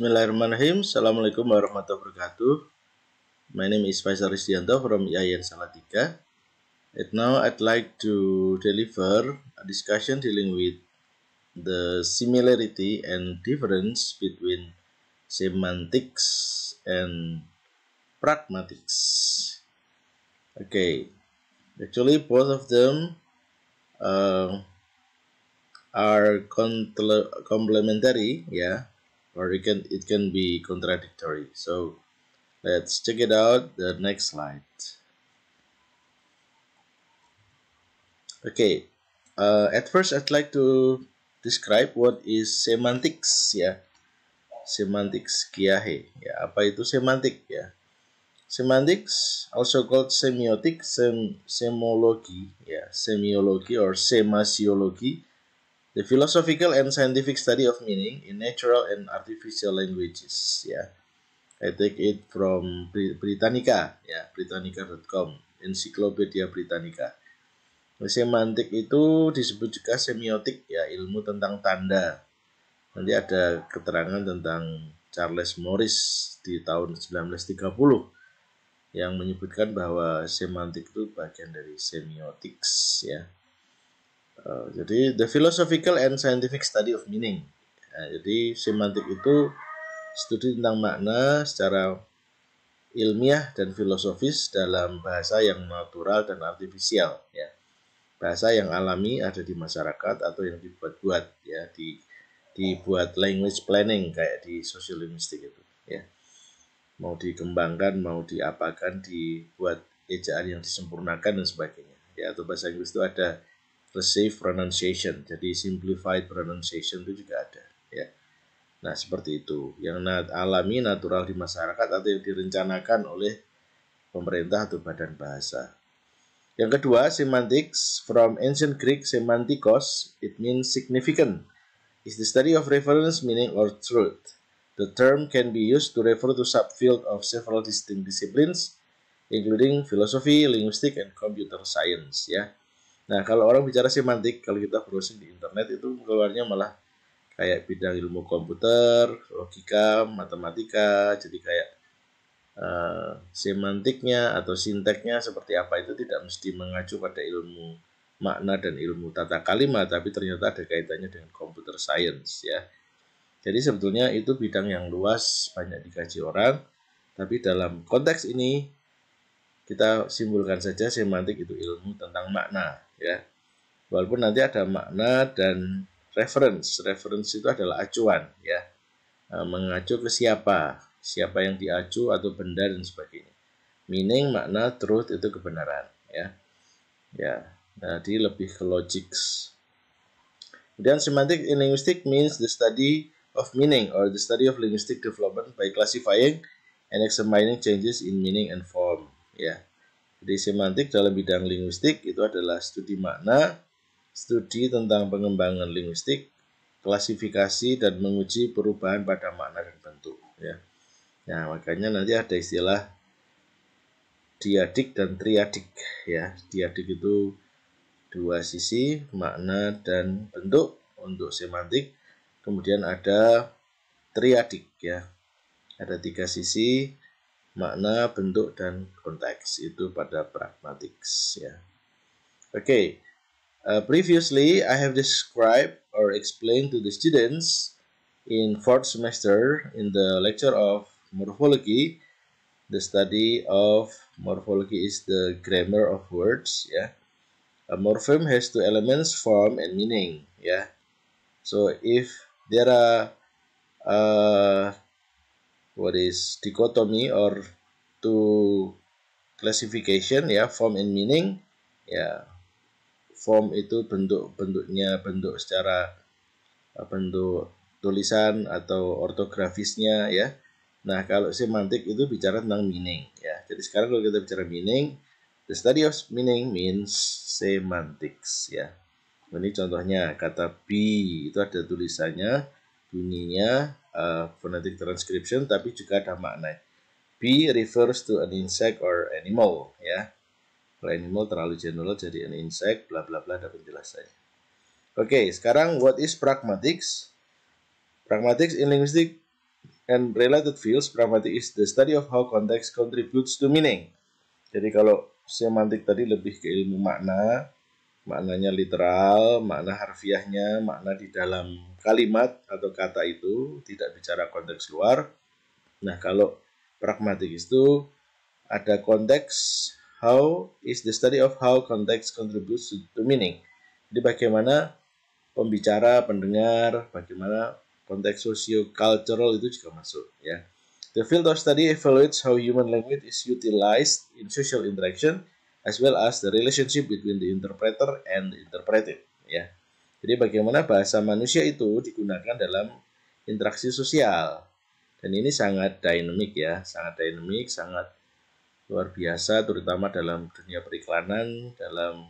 Bismillahirrahmanirrahim. Assalamualaikum warahmatullahi wabarakatuh. My name is Faisal Rizdianto from IAIN Salatiga. And now I'd like to deliver a discussion dealing with the similarity and difference between semantics and pragmatics. Okay, actually both of them uh, are complementary, yeah or it can it can be contradictory so let's check it out the next slide okay uh, at first I'd like to describe what is semantics Yeah, semantics kiahe Yeah, apa itu semantik Yeah, semantics also called semiotics sem semology Yeah, semiology or semasiology The philosophical and scientific study of meaning in natural and artificial languages. Ya, yeah. I take it from Britannica, ya, yeah, Britannica.com, Encyclopedia Britannica. Semantik itu disebut juga semiotik, ya, ilmu tentang tanda. Nanti ada keterangan tentang Charles Morris di tahun 1930 yang menyebutkan bahwa semantik itu bagian dari semiotik. ya. Eh, jadi the philosophical and scientific study of meaning. Nah, jadi semantik itu studi tentang makna secara ilmiah dan filosofis dalam bahasa yang natural dan artifisial ya. Bahasa yang alami ada di masyarakat atau yang dibuat-buat ya di dibuat language planning kayak di social linguistik itu ya. Mau dikembangkan, mau diapakan, dibuat ejaan yang disempurnakan dan sebagainya. Ya atau bahasa Inggris itu ada receive pronunciation. Jadi simplified pronunciation itu juga ada, ya. Nah, seperti itu. Yang alami natural di masyarakat atau yang direncanakan oleh pemerintah atau badan bahasa. Yang kedua, semantics from ancient Greek semantikos, it means significant. Is the study of reference, meaning, or truth. The term can be used to refer to subfield of several distinct disciplines, including philosophy, linguistic, and computer science. Ya, Nah, kalau orang bicara semantik, kalau kita browsing di internet itu keluarnya malah kayak bidang ilmu komputer, logika, matematika, jadi kayak uh, semantiknya atau sinteknya seperti apa itu tidak mesti mengacu pada ilmu makna dan ilmu tata kalimat, tapi ternyata ada kaitannya dengan computer science ya. Jadi sebetulnya itu bidang yang luas, banyak dikaji orang, tapi dalam konteks ini kita simpulkan saja semantik itu ilmu tentang makna ya walaupun nanti ada makna dan reference reference itu adalah acuan ya e, mengacu ke siapa siapa yang diacu atau benda dan sebagainya meaning makna truth itu kebenaran ya ya jadi lebih ke logics dan semantik in linguistic means the study of meaning or the study of linguistic development by classifying and examining changes in meaning and form ya jadi semantik dalam bidang linguistik itu adalah studi makna, studi tentang pengembangan linguistik, klasifikasi dan menguji perubahan pada makna dan bentuk. Ya. Nah makanya nanti ada istilah diadik dan triadik. Ya, diadik itu dua sisi makna dan bentuk untuk semantik. Kemudian ada triadik ya. Ada tiga sisi makna, bentuk, dan konteks. Itu pada pragmatics ya. Oke, okay. uh, eh, previously I have described or explained to the students in fourth semester in the lecture of morphology. The study of morphology is the grammar of words. ya a morpheme has two elements, form and meaning. ya so if there are uh, what is dichotomy or two classification ya form and meaning ya form itu bentuk bentuknya bentuk secara eh, bentuk tulisan atau ortografisnya ya nah kalau semantik itu bicara tentang meaning ya jadi sekarang kalau kita bicara meaning the study of meaning means semantics ya ini contohnya kata b itu ada tulisannya bunyinya uh, phonetic transcription tapi juga ada makna. B refers to an insect or animal ya. Kalau animal terlalu general jadi an insect bla bla bla ada penjelasannya. Oke, okay, sekarang what is pragmatics? Pragmatics in linguistic and related fields, Pragmatics is the study of how context contributes to meaning. Jadi kalau semantik tadi lebih ke ilmu makna, maknanya literal, makna harfiahnya, makna di dalam kalimat atau kata itu, tidak bicara konteks luar. Nah, kalau pragmatik itu ada konteks how is the study of how context contributes to meaning. Jadi bagaimana pembicara, pendengar, bagaimana konteks sosio cultural itu juga masuk ya. The field of study evaluates how human language is utilized in social interaction as well as the relationship between the interpreter and the interpreted ya. Jadi bagaimana bahasa manusia itu digunakan dalam interaksi sosial. Dan ini sangat dinamik ya, sangat dinamik, sangat luar biasa terutama dalam dunia periklanan, dalam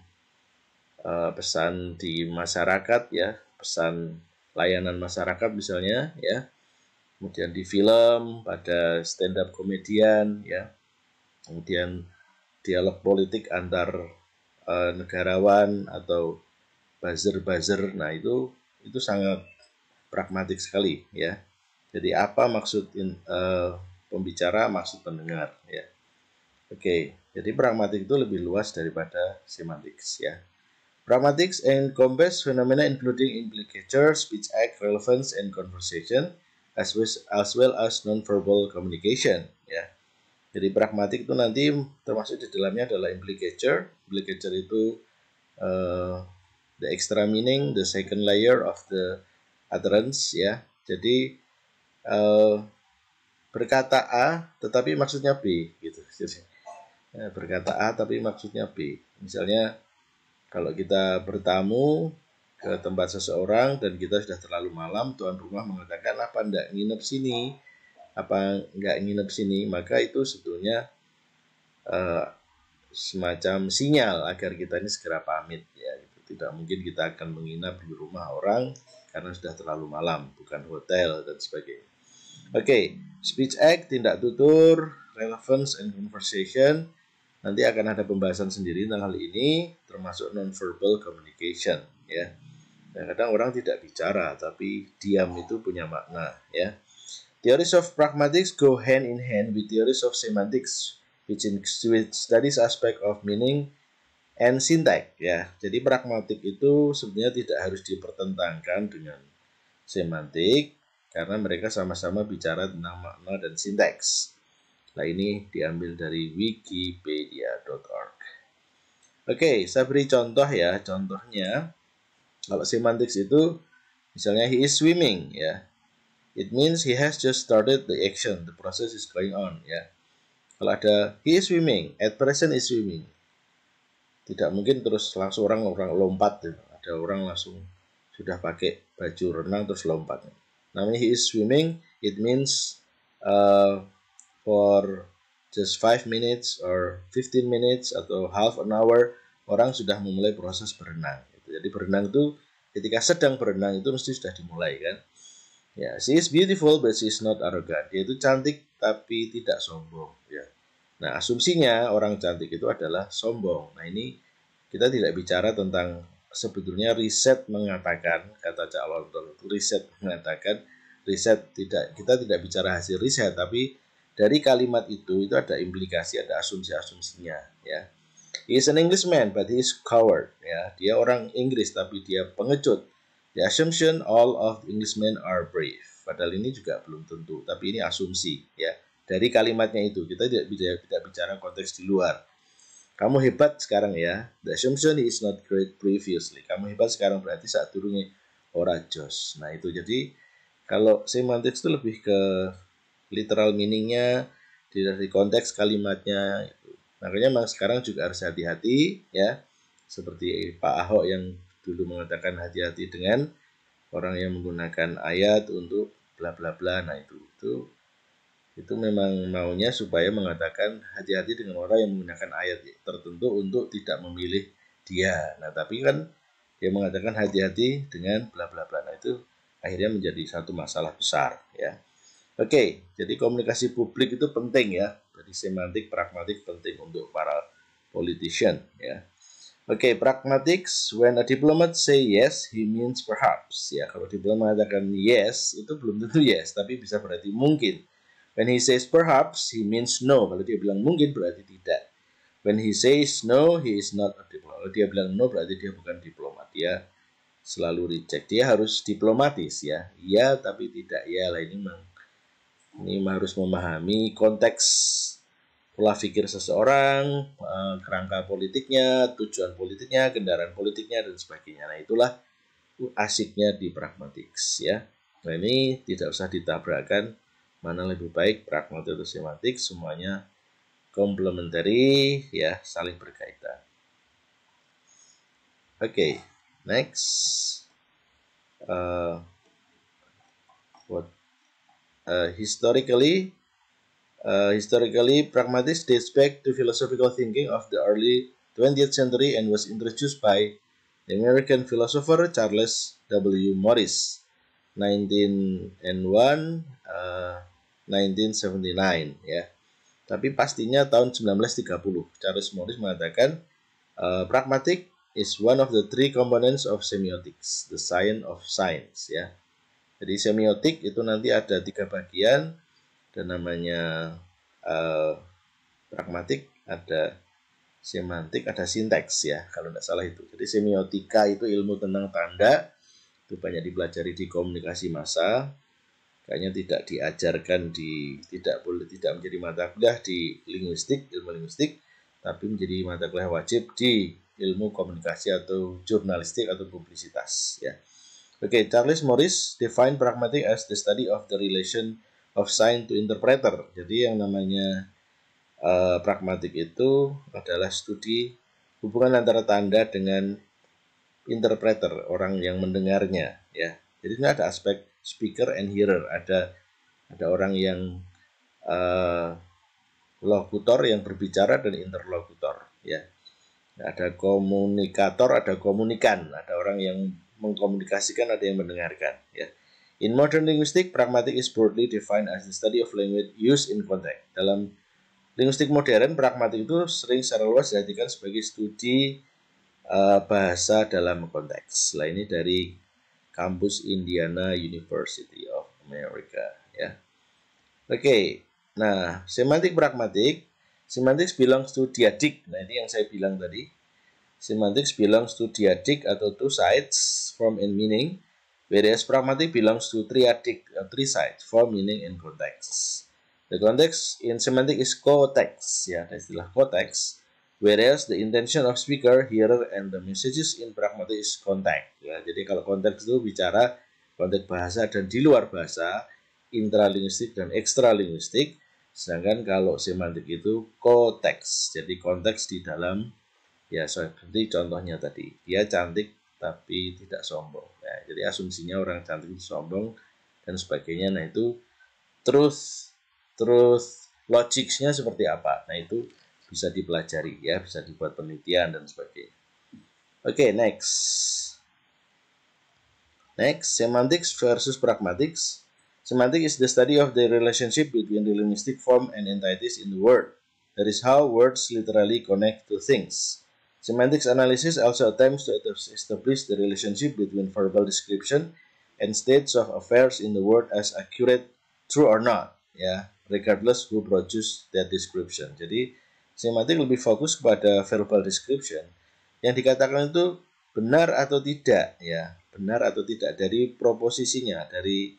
uh, pesan di masyarakat ya, pesan layanan masyarakat misalnya ya. Kemudian di film, pada stand up komedian ya. Kemudian dialog politik antar uh, negarawan atau buzzer-buzzer. Nah, itu itu sangat pragmatik sekali ya. Jadi apa maksud in, uh, pembicara, maksud pendengar ya. Oke, okay. jadi pragmatik itu lebih luas daripada semantics ya. Pragmatics and encompass phenomena including implicature, speech act, relevance, and conversation, as well as, well as non-verbal communication. Ya. Jadi pragmatik itu nanti termasuk di dalamnya adalah implicature. Implicature itu uh, the extra meaning, the second layer of the utterance ya. Jadi uh, berkata A tetapi maksudnya B gitu. Jadi eh, berkata A tapi maksudnya B. Misalnya kalau kita bertamu ke tempat seseorang dan kita sudah terlalu malam, tuan rumah mengatakan apa ndak nginep sini? apa nggak nginep sini maka itu sebetulnya uh, semacam sinyal agar kita ini segera pamit ya gitu. tidak mungkin kita akan menginap di rumah orang karena sudah terlalu malam bukan hotel dan sebagainya oke okay. speech act tindak tutur relevance and conversation nanti akan ada pembahasan sendiri tentang hal ini termasuk nonverbal communication ya Nah, kadang orang tidak bicara, tapi diam itu punya makna, ya. Theories of pragmatics go hand in hand with theories of semantics, which includes studies aspect of meaning and syntax. Ya, jadi pragmatik itu sebenarnya tidak harus dipertentangkan dengan semantik karena mereka sama-sama bicara tentang makna dan sintaks. Nah ini diambil dari wikipedia.org. Oke, saya beri contoh ya. Contohnya, kalau semantics itu misalnya he is swimming ya It means he has just started the action. The process is going on. Ya. Kalau ada he is swimming, at present is swimming. Tidak mungkin terus langsung orang orang lompat. Ya. Ada orang langsung sudah pakai baju renang terus lompat. Namanya he is swimming. It means uh, for just five minutes or 15 minutes atau half an hour orang sudah memulai proses berenang. Jadi berenang itu ketika sedang berenang itu mesti sudah dimulai kan. Ya, yeah, she is beautiful but she is not arrogant. Dia itu cantik tapi tidak sombong. Ya. Nah, asumsinya orang cantik itu adalah sombong. Nah, ini kita tidak bicara tentang sebetulnya riset mengatakan kata Cak itu riset mengatakan riset tidak kita tidak bicara hasil riset tapi dari kalimat itu itu ada implikasi ada asumsi-asumsinya ya He is an Englishman, but he is coward. Ya, dia orang Inggris tapi dia pengecut. The assumption all of Englishmen are brave. Padahal ini juga belum tentu, tapi ini asumsi ya. Dari kalimatnya itu kita tidak bicara, tidak bicara konteks di luar. Kamu hebat sekarang ya. The assumption is not great previously. Kamu hebat sekarang berarti saat turunnya ora jos. Nah itu jadi kalau semantik itu lebih ke literal meaningnya dari konteks kalimatnya. Makanya memang sekarang juga harus hati-hati ya. Seperti Pak Ahok yang dulu mengatakan hati-hati dengan orang yang menggunakan ayat untuk bla bla bla. Nah itu itu itu memang maunya supaya mengatakan hati-hati dengan orang yang menggunakan ayat tertentu untuk tidak memilih dia. Nah tapi kan dia mengatakan hati-hati dengan bla bla bla. Nah itu akhirnya menjadi satu masalah besar ya. Oke, jadi komunikasi publik itu penting ya. Jadi semantik pragmatik penting untuk para politician ya. Oke, okay, pragmatics. When a diplomat say yes, he means perhaps. Ya, kalau diplomat mengatakan yes, itu belum tentu yes, tapi bisa berarti mungkin. When he says perhaps, he means no. Kalau dia bilang mungkin, berarti tidak. When he says no, he is not a diplomat. Kalau dia bilang no, berarti dia bukan diplomat. ya selalu reject. Dia harus diplomatis ya. Ya, tapi tidak ya. Lah ini memang ini harus memahami konteks pola pikir seseorang, eh, kerangka politiknya, tujuan politiknya, kendaraan politiknya dan sebagainya. Nah, itulah asiknya di pragmatics ya. Nah, ini tidak usah ditabrakan mana lebih baik pragmatik atau semantik, semuanya komplementari ya, saling berkaitan. Oke, okay, next. Uh, what uh, historically Uh, historically, pragmatis dates back to philosophical thinking of the early 20th century and was introduced by the American philosopher Charles W. Morris, 1901 uh, 1979 ya. Tapi pastinya tahun 1930 Charles Morris mengatakan uh, pragmatic is one of the three components of semiotics, the science of science ya. Jadi semiotik itu nanti ada tiga bagian, ada namanya uh, pragmatik, ada semantik, ada sinteks ya, kalau tidak salah itu. Jadi semiotika itu ilmu tentang tanda, itu banyak dipelajari di komunikasi massa. Kayaknya tidak diajarkan di tidak boleh tidak menjadi mata kuliah di linguistik, ilmu linguistik, tapi menjadi mata kuliah wajib di ilmu komunikasi atau jurnalistik atau publisitas ya. Oke, okay, Charles Morris define pragmatic as the study of the relation of sign to interpreter. Jadi yang namanya uh, pragmatik itu adalah studi hubungan antara tanda dengan interpreter, orang yang mendengarnya, ya. Jadi ini ada aspek speaker and hearer, ada ada orang yang uh, eh, lokutor yang berbicara dan interlokutor, ya. Ada komunikator, ada komunikan, ada orang yang mengkomunikasikan, ada yang mendengarkan, ya. In modern linguistics, pragmatic is broadly defined as the study of language used in context. Dalam linguistik modern, pragmatik itu sering secara luas diartikan sebagai studi uh, bahasa dalam konteks. Lah ini dari kampus Indiana University of America, ya. Oke. Okay. Nah, semantik pragmatik, semantik bilang studiadik. Nah, ini yang saya bilang tadi. Semantik bilang studiadik atau two sides, form and meaning Whereas pragmatic belongs to triadic, uh, three sides for meaning and context. The context in semantic is cortex, ya, ada istilah konteks. Whereas the intention of speaker, hearer, and the messages in pragmatic is context. Ya, jadi kalau konteks itu bicara konteks bahasa dan di luar bahasa, intralinguistik dan ekstralinguistik. Sedangkan kalau semantik itu konteks, jadi konteks di dalam, ya seperti contohnya tadi, dia cantik tapi tidak sombong. Nah, jadi asumsinya orang cantik itu sombong dan sebagainya. Nah, itu terus terus logiknya seperti apa? Nah, itu bisa dipelajari ya, bisa dibuat penelitian dan sebagainya. Oke, okay, next. Next, semantics versus pragmatics. Semantics is the study of the relationship between the linguistic form and entities in the word. That is how words literally connect to things. Semantics analysis also attempts to establish the relationship between verbal description and states of affairs in the world as accurate, true or not, ya, regardless who produce that description. Jadi, semantik lebih fokus pada verbal description. Yang dikatakan itu benar atau tidak, ya, benar atau tidak dari proposisinya, dari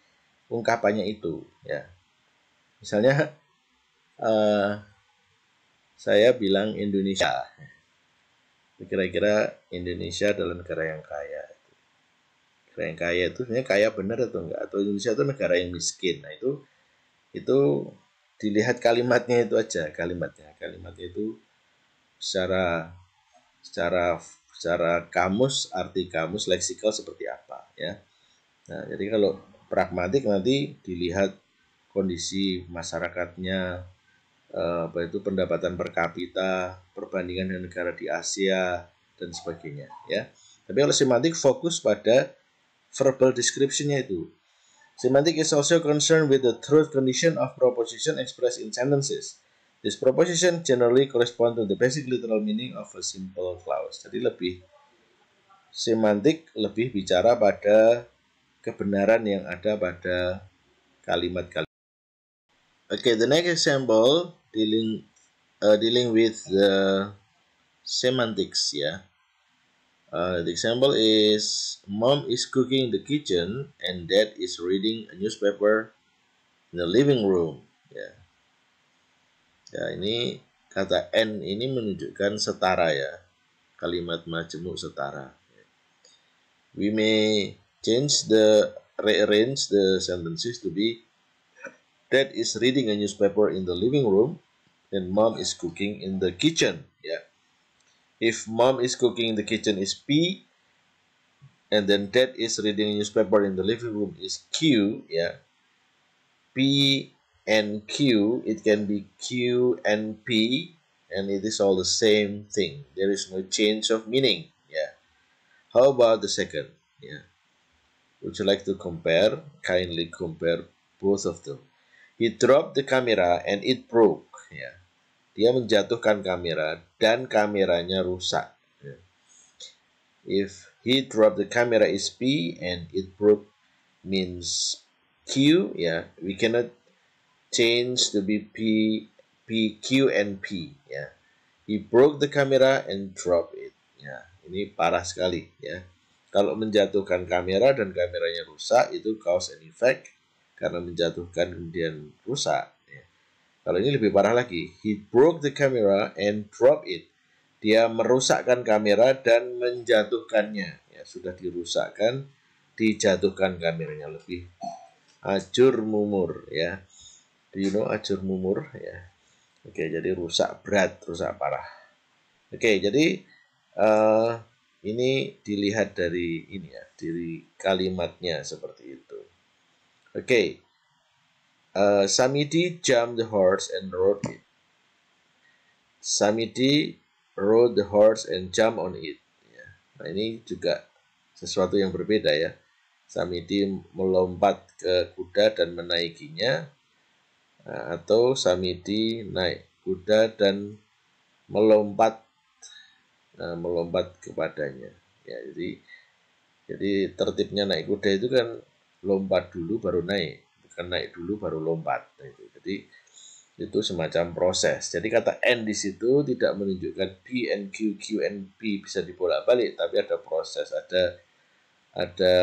ungkapannya itu, ya. Misalnya, uh, saya bilang Indonesia, kira-kira Indonesia adalah negara yang kaya negara yang kaya itu sebenarnya kaya benar atau enggak atau Indonesia itu negara yang miskin nah itu itu dilihat kalimatnya itu aja kalimatnya kalimatnya itu secara secara secara kamus arti kamus leksikal seperti apa ya nah jadi kalau pragmatik nanti dilihat kondisi masyarakatnya Eh, apa itu pendapatan per kapita perbandingan dengan negara di Asia dan sebagainya ya tapi kalau semantik fokus pada verbal descriptionnya itu semantik is also concerned with the truth condition of proposition expressed in sentences this proposition generally corresponds to the basic literal meaning of a simple clause jadi lebih semantik lebih bicara pada kebenaran yang ada pada kalimat-kalimat. Okay, the next example dealing uh, dealing with the semantics yeah uh, the example is mom is cooking in the kitchen and dad is reading a newspaper in the living room ya ya ini kata n ini menunjukkan setara ya kalimat majemuk setara we may change the rearrange the sentences to be Dad is reading a newspaper in the living room and mom is cooking in the kitchen. Yeah. If mom is cooking in the kitchen is P and then dad is reading a newspaper in the living room is Q. Yeah. P and Q, it can be Q and P and it is all the same thing. There is no change of meaning. Yeah. How about the second? Yeah. Would you like to compare? Kindly compare both of them. He dropped the camera and it broke. Ya. Dia menjatuhkan kamera dan kameranya rusak. Ya. If he dropped the camera is P and it broke means Q. Ya, we cannot change to be P, P, Q and P. Ya. He broke the camera and dropped it. Ya, ini parah sekali. Ya. Kalau menjatuhkan kamera dan kameranya rusak itu cause and effect karena menjatuhkan kemudian rusak. Ya. Kalau ini lebih parah lagi, he broke the camera and drop it. Dia merusakkan kamera dan menjatuhkannya. Ya, sudah dirusakkan, dijatuhkan kameranya lebih ajur mumur ya. Do you know ajur mumur ya? Oke, jadi rusak berat, rusak parah. Oke, jadi uh, ini dilihat dari ini ya, dari kalimatnya seperti itu. Okay. Uh, eh, Samiti jumped the horse and rode it. Samiti rode the horse and jumped on it. Yeah. Nah, ini juga sesuatu yang berbeda ya. Samiti melompat ke kuda dan menaikinya nah, atau Samiti naik kuda dan melompat nah, melompat kepadanya. Ya, jadi jadi tertibnya naik kuda itu kan lompat dulu baru naik bukan naik dulu baru lompat nah, itu jadi itu semacam proses jadi kata n di situ tidak menunjukkan p and q q and p bisa dibolak balik tapi ada proses ada ada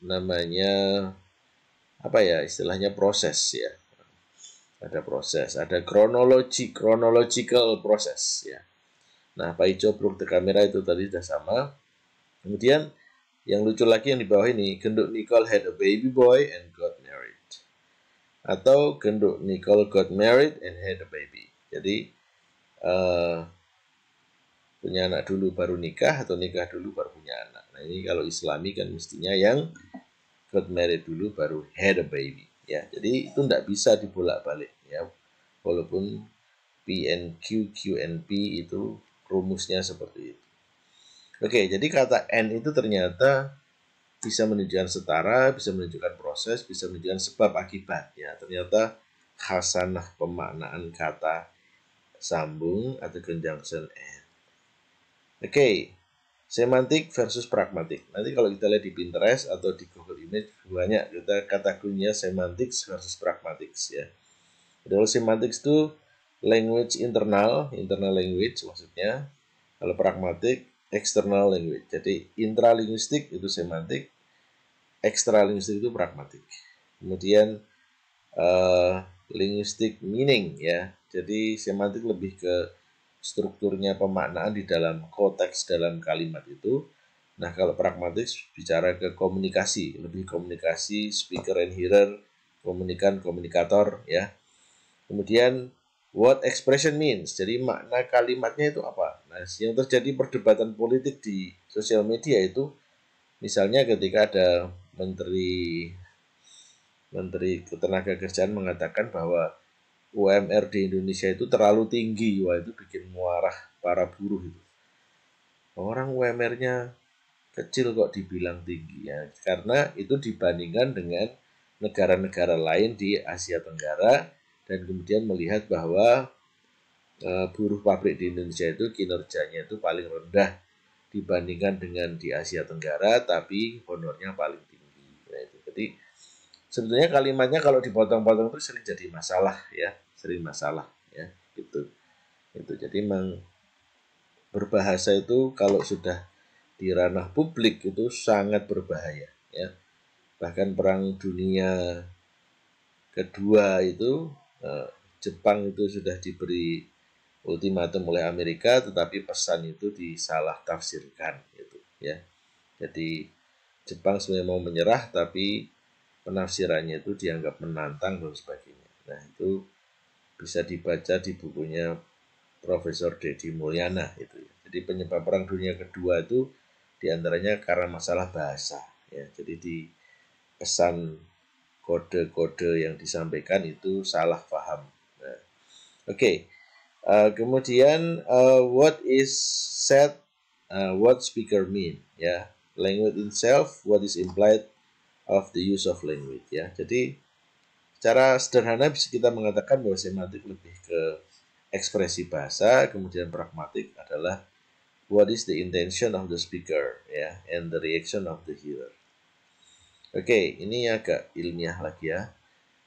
namanya apa ya istilahnya proses ya ada proses ada kronologi chronological proses ya nah Pak Ijo Brook the kamera itu tadi sudah sama kemudian yang lucu lagi yang di bawah ini, genduk Nicole had a baby boy and got married. Atau genduk Nicole got married and had a baby. Jadi uh, punya anak dulu baru nikah atau nikah dulu baru punya anak. Nah ini kalau Islami kan mestinya yang got married dulu baru had a baby. Ya, jadi itu tidak bisa dibolak-balik ya. Walaupun PNQ, QNP itu rumusnya seperti itu. Oke, jadi kata n itu ternyata bisa menunjukkan setara, bisa menunjukkan proses, bisa menunjukkan sebab akibat. Ya, ternyata khasanah pemaknaan kata sambung atau conjunction n. Oke, okay. semantik versus pragmatik. Nanti kalau kita lihat di Pinterest atau di Google Image banyak kita kata kuncinya semantik versus pragmatik ya. kalau semantik itu language internal, internal language maksudnya. Kalau pragmatik external language. Jadi intralinguistik itu semantik, ekstralinguistik itu pragmatik. Kemudian uh, linguistik meaning ya. Jadi semantik lebih ke strukturnya pemaknaan di dalam konteks dalam kalimat itu. Nah, kalau pragmatik bicara ke komunikasi, lebih komunikasi speaker and hearer, komunikan komunikator ya. Kemudian what expression means. Jadi makna kalimatnya itu apa? Nah, yang terjadi perdebatan politik di sosial media itu misalnya ketika ada menteri menteri ketenaga kerjaan mengatakan bahwa UMR di Indonesia itu terlalu tinggi, wah itu bikin muarah para buruh itu. Orang UMR-nya kecil kok dibilang tinggi ya, karena itu dibandingkan dengan negara-negara lain di Asia Tenggara dan kemudian melihat bahwa e, buruh pabrik di Indonesia itu kinerjanya itu paling rendah dibandingkan dengan di Asia Tenggara tapi honornya paling tinggi. Nah, itu. Jadi sebetulnya kalimatnya kalau dipotong-potong itu sering jadi masalah ya, sering masalah ya, gitu. Itu jadi memang berbahasa itu kalau sudah di ranah publik itu sangat berbahaya ya. Bahkan perang dunia kedua itu Eh, Jepang itu sudah diberi ultimatum oleh Amerika tetapi pesan itu disalah tafsirkan gitu ya. Jadi Jepang sebenarnya mau menyerah tapi penafsirannya itu dianggap menantang dan sebagainya. Nah, itu bisa dibaca di bukunya Profesor Deddy Mulyana itu ya. Jadi penyebab perang dunia kedua itu diantaranya karena masalah bahasa ya. Jadi di pesan kode-kode yang disampaikan itu salah paham. Nah, Oke, okay. uh, eh, kemudian uh, what is said, uh, what speaker mean, ya, yeah. language itself, what is implied of the use of language, ya. Yeah. Jadi secara sederhana bisa kita mengatakan bahwa semantik lebih ke ekspresi bahasa, kemudian pragmatik adalah what is the intention of the speaker, ya, yeah, and the reaction of the hearer. Oke, ini agak ilmiah lagi ya.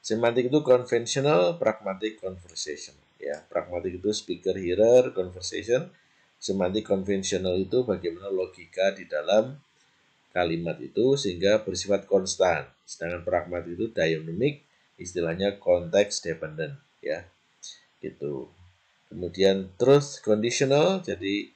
Semantik itu konvensional, pragmatic conversation. Ya, pragmatic itu speaker hearer conversation. Semantik konvensional itu bagaimana logika di dalam kalimat itu sehingga bersifat konstan. Sedangkan pragmatik itu dynamic, istilahnya context dependent. Ya, gitu. Kemudian truth conditional, jadi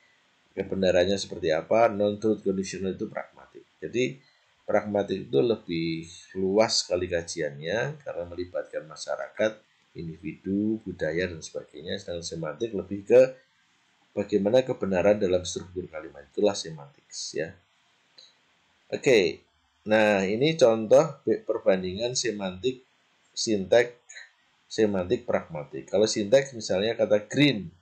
kebenarannya seperti apa. Non truth conditional itu pragmatik. Jadi pragmatik itu lebih luas sekali kajiannya karena melibatkan masyarakat, individu, budaya dan sebagainya. Sedangkan semantik lebih ke bagaimana kebenaran dalam struktur kalimat. Itulah semantik ya. Oke. Okay. Nah, ini contoh perbandingan semantik sintek semantik pragmatik. Kalau sintek misalnya kata green,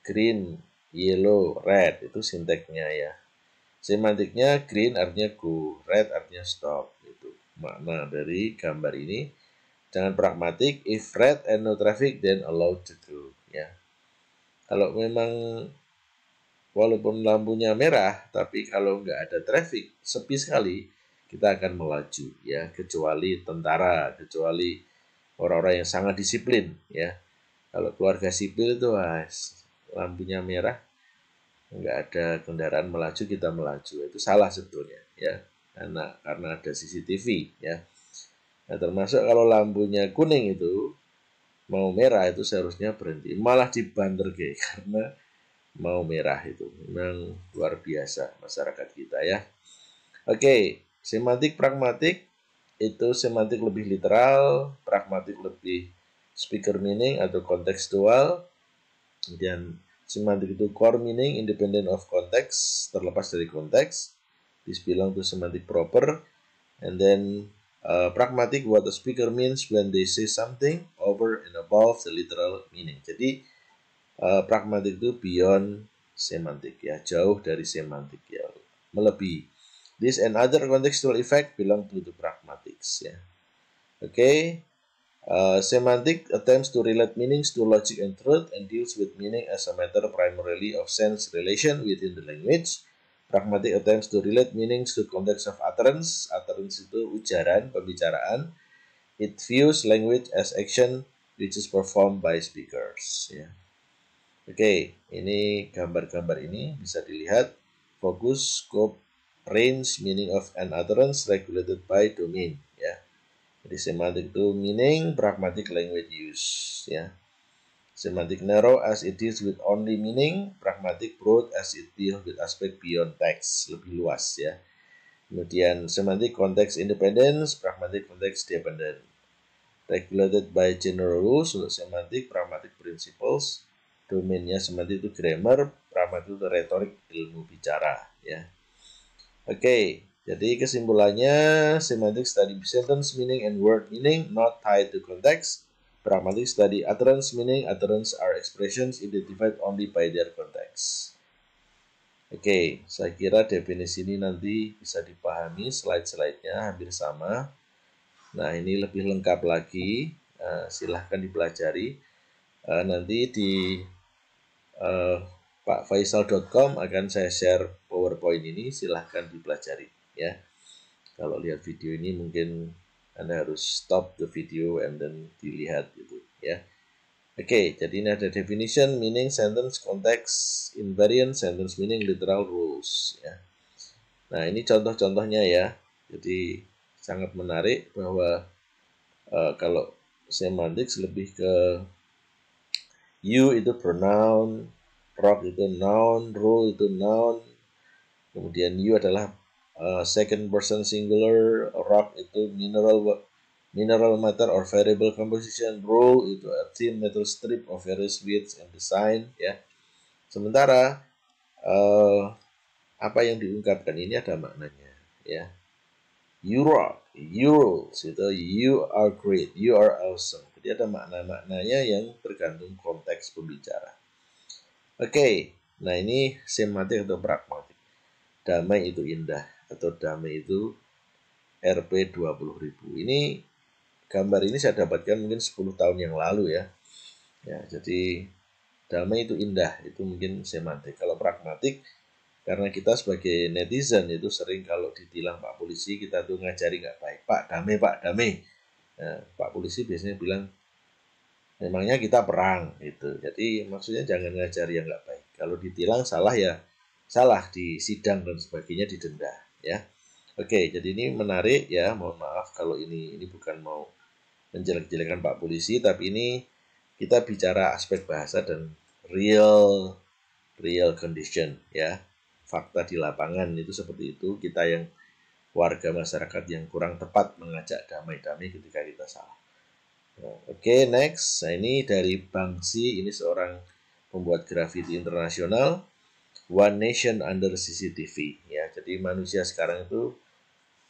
green, yellow, red itu sinteknya ya. Semantiknya green artinya go, red artinya stop. Itu makna dari gambar ini. Jangan pragmatik, if red and no traffic then allow to go. Ya. Kalau memang walaupun lampunya merah, tapi kalau nggak ada traffic, sepi sekali, kita akan melaju ya kecuali tentara kecuali orang-orang yang sangat disiplin ya kalau keluarga sipil itu lampunya merah nggak ada kendaraan melaju kita melaju itu salah sebetulnya ya karena karena ada CCTV ya nah, termasuk kalau lampunya kuning itu mau merah itu seharusnya berhenti malah di ke karena mau merah itu memang luar biasa masyarakat kita ya oke semantik pragmatik itu semantik lebih literal pragmatik lebih speaker meaning atau kontekstual dan Semantik itu core meaning independent of context, terlepas dari konteks. This belong to semantic proper. And then uh, pragmatic what the speaker means when they say something over and above the literal meaning. Jadi uh, pragmatik itu beyond semantik ya, jauh dari semantik ya, melebihi. This and other contextual effect belong to the pragmatics ya. Oke. Okay. Uh, semantic attempts to relate meanings to logic and truth and deals with meaning as a matter primarily of sense relation within the language. Pragmatic attempts to relate meanings to context of utterance. Utterance itu ujaran, pembicaraan. It views language as action which is performed by speakers. Yeah. Oke, okay, ini gambar-gambar ini bisa dilihat. fokus, scope, range, meaning of an utterance regulated by domain. Jadi semantik itu meaning, pragmatic language use. Ya. Semantik narrow as it deals with only meaning, pragmatic broad as it deals with aspect beyond text, lebih luas ya. Kemudian semantik context independence, pragmatic context dependent. Regulated by general rules untuk semantik, pragmatic principles. Domainnya semantik itu grammar, pragmatik itu retorik, ilmu bicara ya. Oke, okay. Jadi kesimpulannya, semantic study sentence meaning and word meaning not tied to context. Pragmatic study utterance meaning utterance are expressions identified only by their context. Oke, okay, saya kira definisi ini nanti bisa dipahami slide-slide-nya hampir sama. Nah, ini lebih lengkap lagi. Uh, silahkan dipelajari. Uh, nanti di uh, eh, pakfaisal.com akan saya share PowerPoint ini. Silahkan dipelajari ya kalau lihat video ini mungkin anda harus stop the video and then dilihat gitu ya oke okay, jadi ini ada definition meaning sentence context invariant sentence meaning literal rules ya nah ini contoh-contohnya ya jadi sangat menarik bahwa uh, kalau semantics lebih ke you itu pronoun rock itu noun rule itu noun kemudian you adalah Uh, second person singular rock itu mineral mineral matter or variable composition rule itu a thin metal strip of various widths and design ya sementara uh, apa yang diungkapkan ini ada maknanya ya you rock you rules itu you are great you are awesome jadi ada makna-maknanya yang tergantung konteks pembicara oke okay. nah ini sematik atau pragmatik damai itu indah atau damai itu Rp 20.000. Ini gambar ini saya dapatkan mungkin 10 tahun yang lalu ya. Ya, jadi damai itu indah, itu mungkin semantik. Kalau pragmatik karena kita sebagai netizen itu sering kalau ditilang Pak polisi kita tuh ngajari nggak baik, Pak damai, Pak damai. ya, Pak polisi biasanya bilang memangnya kita perang gitu. Jadi maksudnya jangan ngajari yang nggak baik. Kalau ditilang salah ya salah di sidang dan sebagainya didenda ya. Oke, jadi ini menarik ya. Mohon maaf kalau ini ini bukan mau menjelek-jelekan Pak Polisi, tapi ini kita bicara aspek bahasa dan real real condition ya. Fakta di lapangan itu seperti itu. Kita yang warga masyarakat yang kurang tepat mengajak damai-damai ketika kita salah. Oke, okay, next. Nah, ini dari Bangsi, ini seorang pembuat grafiti internasional One Nation under CCTV ya. Jadi manusia sekarang itu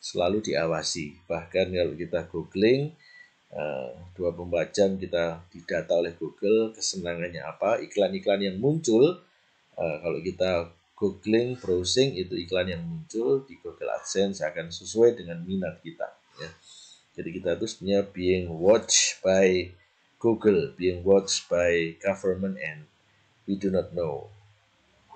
selalu diawasi. Bahkan kalau kita googling eh, dua pembacaan kita didata oleh Google kesenangannya apa iklan-iklan yang muncul eh, kalau kita googling browsing itu iklan yang muncul di Google AdSense akan sesuai dengan minat kita ya jadi kita itu sebenarnya being watched by Google being watched by government and we do not know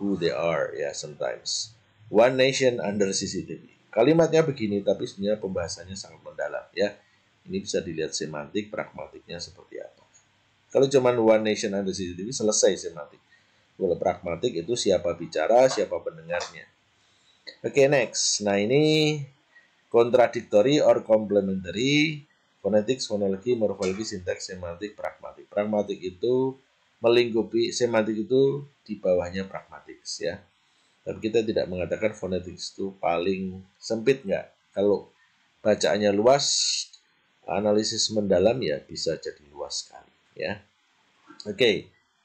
who they are ya sometimes. One nation under CCTV. Kalimatnya begini tapi sebenarnya pembahasannya sangat mendalam ya. Ini bisa dilihat semantik, pragmatiknya seperti apa. Kalau cuman one nation under CCTV selesai semantik. Kalau pragmatik itu siapa bicara, siapa pendengarnya. Oke, okay, next. Nah, ini contradictory or complementary phonetics, fonologi, morfologi, sintaks, semantik, pragmatik. Pragmatik itu melingkupi semantik itu di bawahnya pragmatik ya. Tapi kita tidak mengatakan fonetik itu paling sempit nggak. Kalau bacaannya luas, analisis mendalam ya bisa jadi luas sekali ya. Oke, okay.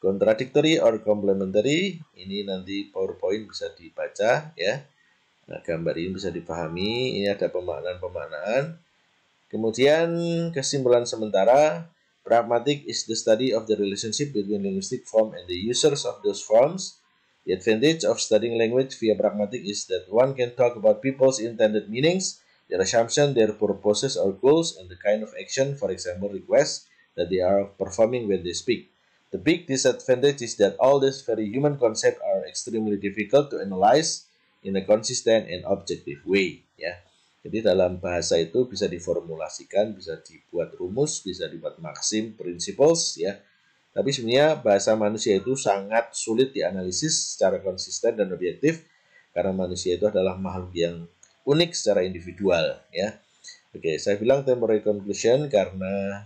contradictory or complementary ini nanti PowerPoint bisa dibaca ya. Nah, gambar ini bisa dipahami, ini ada pemaknaan-pemaknaan. Kemudian kesimpulan sementara Pragmatic is the study of the relationship between linguistic form and the users of those forms. The advantage of studying language via pragmatic is that one can talk about people's intended meanings, their assumptions, their purposes or goals, and the kind of action, for example, requests that they are performing when they speak. The big disadvantage is that all these very human concepts are extremely difficult to analyze in a consistent and objective way. Yeah. Jadi dalam bahasa itu bisa diformulasikan, bisa dibuat rumus, bisa dibuat maksim, principles ya. Tapi sebenarnya bahasa manusia itu sangat sulit dianalisis secara konsisten dan objektif karena manusia itu adalah makhluk yang unik secara individual ya. Oke, saya bilang temporary conclusion karena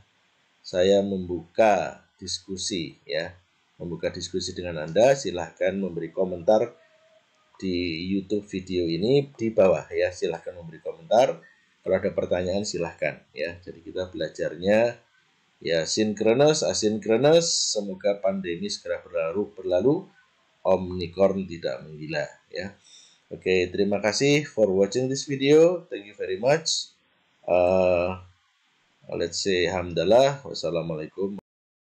saya membuka diskusi ya. Membuka diskusi dengan Anda, silahkan memberi komentar di YouTube video ini di bawah ya. Silahkan memberi komentar. Kalau ada pertanyaan silahkan ya. Jadi kita belajarnya ya sinkronus, asinkronus. Semoga pandemi segera berlalu berlalu. Omnicorn tidak menggila ya. Oke, okay, terima kasih for watching this video. Thank you very much. Uh, let's say hamdalah. Wassalamualaikum.